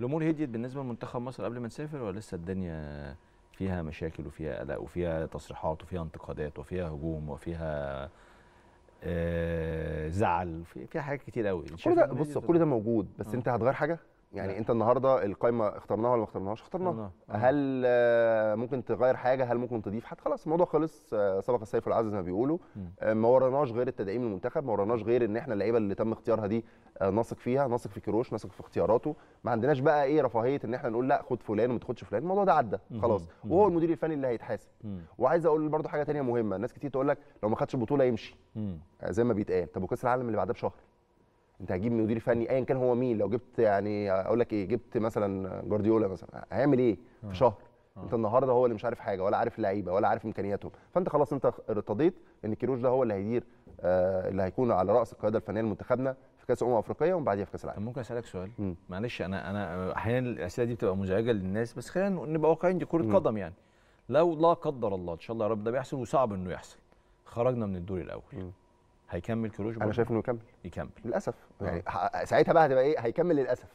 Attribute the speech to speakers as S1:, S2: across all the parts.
S1: الامور هديت بالنسبه لمنتخب مصر قبل ما نسافر ولا لسه الدنيا فيها مشاكل وفيها قلق وفيها تصريحات وفيها انتقادات وفيها هجوم وفيها آه
S2: زعل فيها حاجات كتير قوي كل ده بص كل ده موجود بس آه. انت هتغير حاجه يعني لا. انت النهارده القايمه اخترناها ولا ما اخترناهاش؟ اخترناها. آه، هل آه، ممكن تغير حاجه؟ هل ممكن تضيف حد؟ خلاص الموضوع خلص آه، سبق السيف العز زي ما بيقولوا ما وراناش غير التدعيم المنتخب ما وراناش غير ان احنا اللعيبه اللي تم اختيارها دي نثق فيها، نثق في كروش، نثق في اختياراته، ما عندناش بقى ايه رفاهيه ان احنا نقول لا خد فلان وما تاخدش فلان، الموضوع ده عدى خلاص وهو المدير الفني اللي هيتحاسب. وعايز اقول برده حاجه ثانيه مهمه، ناس كتير تقول لك لو ما خدش البطوله يمشي زي ما بيتقال، طب وكاس العالم اللي بعدها بشهر انت هتجيب مدير فني ايا كان هو مين لو جبت يعني اقول لك ايه جبت مثلا جوارديولا مثلا هيعمل ايه في اه. شهر آه. انت النهارده هو اللي مش عارف حاجه ولا عارف اللعيبه ولا عارف امكانياتهم فانت خلاص انت ارتضيت ان كيروش ده هو اللي هيدير آه اللي هيكون على راس القياده الفنيه لمنتخبنا في كاس الامم الافريقيه ومن بعديها في كاس العالم ممكن اسالك سؤال م.
S1: معلش انا انا احيانا الاسئله دي بتبقى مزعجه للناس بس خلينا نبقى واقعيين دي كره قدم يعني لو لا قدر الله ان شاء الله يا رب ده بيحصل وصعب انه يحصل خرجنا من الدور الاول م. هيكمل كروش
S2: انا شايف انه يكمل يكمل للاسف آه. يعني ساعتها بقى هتبقى ايه هيكمل للاسف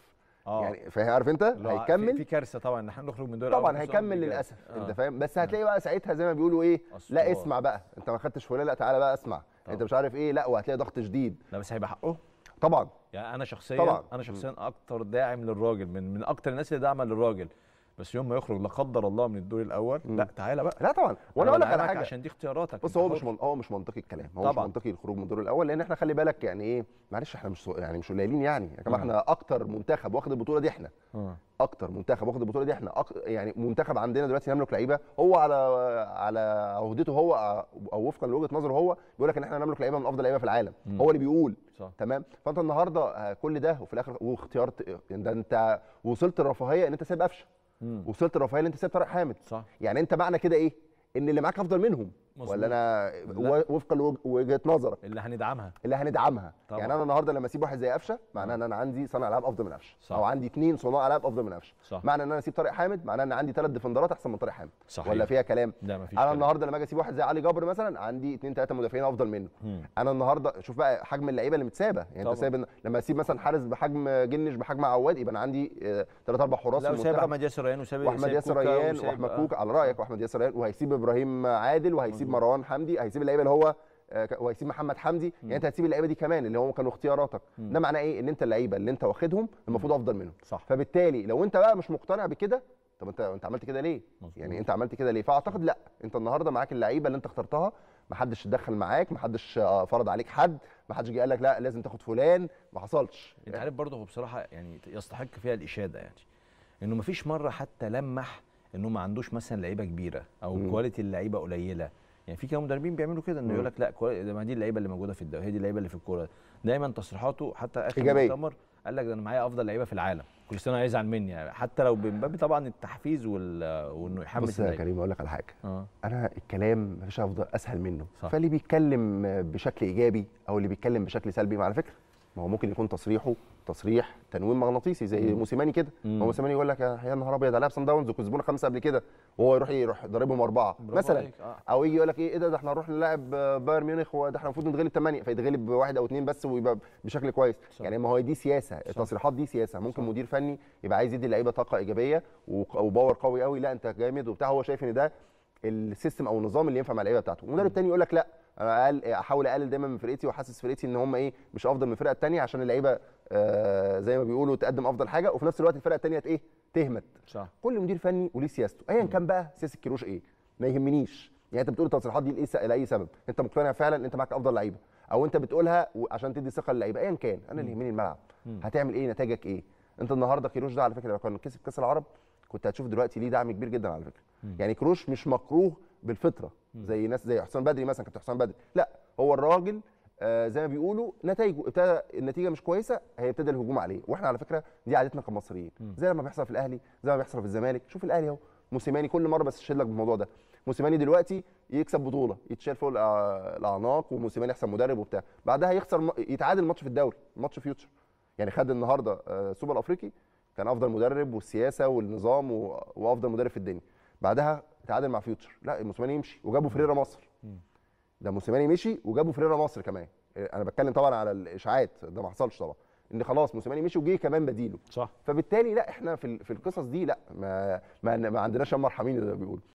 S2: آه. يعني فاهم عارف انت هيكمل في كارثه طبعا ان احنا نخرج من دول طبعا هيكمل للاسف آه. انت فاهم بس آه. هتلاقي بقى ساعتها زي ما بيقولوا ايه لا اسمع بقى انت ما خدتش فلان لا تعالى بقى اسمع طبعا. انت مش عارف ايه لا وهتلاقي ضغط شديد لا بس هيبقى حقه طبعا
S1: يعني انا شخصيا طبعا. انا شخصيا
S2: اكتر داعم للراجل
S1: من من اكتر الناس اللي داعمه للراجل بس يوم ما يخرج لا قدر الله من الدور الاول مم. لا تعالى بقى لا
S2: طبعا وانا اقول لك على حاجه عشان
S1: دي اختياراتك بص هو مش من...
S2: هو مش منطقي الكلام هو طبعا. مش منطقي الخروج من الدور الاول لان احنا خلي بالك يعني ايه معلش احنا مش يعني مش قليلين يعني يا جماعه احنا اكتر منتخب واخد البطوله دي احنا مم. اكتر منتخب واخد البطوله دي احنا أك... يعني منتخب عندنا دلوقتي نملك لعيبه هو على على عهدته هو او وفقا لوجهه نظره هو بيقول لك ان احنا نملك لعيبه من افضل لعيبه في العالم مم. هو اللي بيقول صح. تمام فانت النهارده آه، كل ده وفي الاخر واختيار ده انت وصلت الرفاهيه ان انت سايب قفشه وصلت لرفاهيه انت سبت طارق حامد صح يعني انت معنى كده ايه ان اللي معاك افضل منهم مظبوط. ولا انا لا. وفق وجهه نظرك اللي هندعمها اللي هندعمها طبعا. يعني انا النهارده لما اسيب واحد زي قفشه معناه ان انا عندي صانع العاب افضل من قفشه او عندي اثنين صناع العاب افضل من قفشه معنى ان انا اسيب طارق حامد معناه ان عندي ثلاث ديفندرات احسن من طارق حامد صحيح. ولا فيها كلام لا مفيش انا النهارده لما اجي اسيب واحد زي علي جبر مثلا عندي اثنين ثلاثه مدافعين افضل منه مم. انا النهارده شوف بقى حجم اللعيبه اللي متسابه يعني طبعا. انت سايب لما اسيب مثلا حارس بحجم جنش بحجم عواد يبقى انا عندي ثلاث آه، اربع حراس سايب احمد
S1: ياسر ريان وسايب واحمد ياسر ريان واحمد آه. كوك
S2: على رايك واحمد ياسر ريان وهيسيب ابراهيم عادل وهيسيب هيسيب مروان حمدي هيسيب اللعيبه اللي هو آه، وهيسيب محمد حمدي يعني انت هتسيب اللعيبه دي كمان اللي هم كانوا اختياراتك ده معناه ايه ان انت اللعيبه اللي انت واخدهم المفروض افضل منهم صح. فبالتالي لو انت بقى مش مقتنع بكده طب انت انت عملت كده ليه مزبوط. يعني انت عملت كده ليه فاعتقد لا انت النهارده معاك اللعيبه اللي انت اخترتها ما حدش اتدخل معاك ما حدش آه، فرض عليك حد ما حدش جه قال لك لا لازم تاخد فلان ما حصلش
S1: انت عارف برضه هو بصراحه يعني يستحق فيها الاشاده يعني انه ما فيش مره حتى لمح انه ما عندوش مثلا لعيبه كبيره او كواليتي اللعيبه قليله يعني في كام مدربين بيعملوا كده انه يقول لك لا ما دي اللعيبه اللي موجوده في الدوري هي دي اللعيبه اللي في الكوره دايما تصريحاته حتى اخر مؤتمر قال لك ده انا معايا افضل لعيبه في العالم سنه هيزعل مني يعني حتى لو بمبابي طبعا التحفيز وال... وانه يحمس بص يا كريم
S2: اقول لك على حاجه آه. انا الكلام مفيش افضل اسهل منه صح. فاللي بيتكلم بشكل ايجابي او اللي بيتكلم بشكل سلبي على فكره ما هو ممكن يكون تصريحه تصريح تنويم مغناطيسي زي موسيماني كده هو موسيماني يقول لك يا نهار ابيض عليها سان داونز وكسبونا خمسه قبل كده وهو يروح إيه، يروح ضاربهم اربعه مثلا آه. او يجي يقول لك ايه, إيه ده, ده احنا نروح نلاعب بايرن ميونخ وده احنا المفروض نتغلب ثمانيه فيتغلب بواحد او اثنين بس ويبقى بشكل كويس صح. يعني ما هو دي سياسه صح. التصريحات دي سياسه ممكن صح. مدير فني يبقى عايز يدي اللعيبه طاقه ايجابيه وباور قوي قوي لا انت جامد وبتاع هو شايف ان ده السيستم او النظام اللي ينفع مع اللعيبه بتاعته المدرب الثاني يقول لك لا انا اقل احاول اقلل دايما من فرقتي واحسس فرقتي ان هم ايه مش افضل من الفرقه الثانيه عشان اللعيبه آه زي ما بيقولوا تقدم افضل حاجه وفي نفس الوقت الفرقه الثانيه ايه تهمت صح. كل مدير فني وليه سياسته ايا كان بقى سياسه الكروش ايه ما يهمنيش يعني انت بتقول التصريحات دي لاي لاي سبب انت مقتنع فعلا ان انت معاك افضل لعيبه او انت بتقولها عشان تدي ثقه للعيبه ايا كان انا اللي يهمني الملعب هتعمل ايه نتائجك ايه انت النهارده كيروش ده على فكره لو كان كسب كاس العرب كنت هتشوف دلوقتي ليه دعم كبير جدا على فكره مم. يعني كروش مش مكروه بالفطره زي ناس زي حسام بدري مثلا كابتن حسام بدري لا هو الراجل آه زي ما بيقولوا نتائجه ابتدى النتيجه مش كويسه هيبتدى الهجوم عليه واحنا على فكره دي عادتنا كمصريين زي لما بيحصل في الاهلي زي ما بيحصل في الزمالك شوف الاهلي اهو موسيماني كل مره بس لك بالموضوع ده موسيماني دلوقتي يكسب بطوله يتشال فوق آه، الاعناق وموسيماني احسن مدرب وبتاع بعدها يخسر يتعادل ماتش في الدوري ماتش فيوتشر يعني خد النهارده آه، سوبر افريقي كان افضل مدرب والسياسه والنظام و... وافضل مدرب في الدنيا بعدها تعادل مع فيوتشر لا موسيماني يمشي وجابوا فريرا مصر ده موسيماني مشي وجابوا فريرا مصر كمان آه، انا بتكلم طبعا على الاشاعات ده ما حصلش طبعا ان خلاص موسيماني مشي وجه كمان بديله صح فبالتالي لا احنا في في القصص دي لا ما ما, ما عندناش مرحمين زي ما بيقولوا